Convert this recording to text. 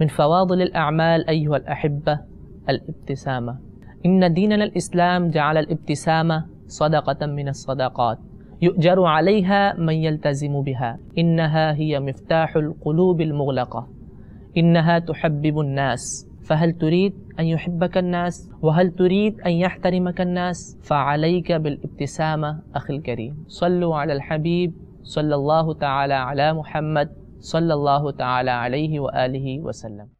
من فواضل الأعمال أيها الأحبة الابتسامة إن ديننا الإسلام جعل الابتسامة صدقة من الصدقات يؤجر عليها من يلتزم بها إنها هي مفتاح القلوب المغلقة إنها تحبب الناس فهل تريد أن يحبك الناس وهل تريد أن يحترمك الناس فعليك بالابتسامة أخي الكريم صلوا على الحبيب صلى الله تعالى على محمد صلى الله تعالى عليه وآله وسلم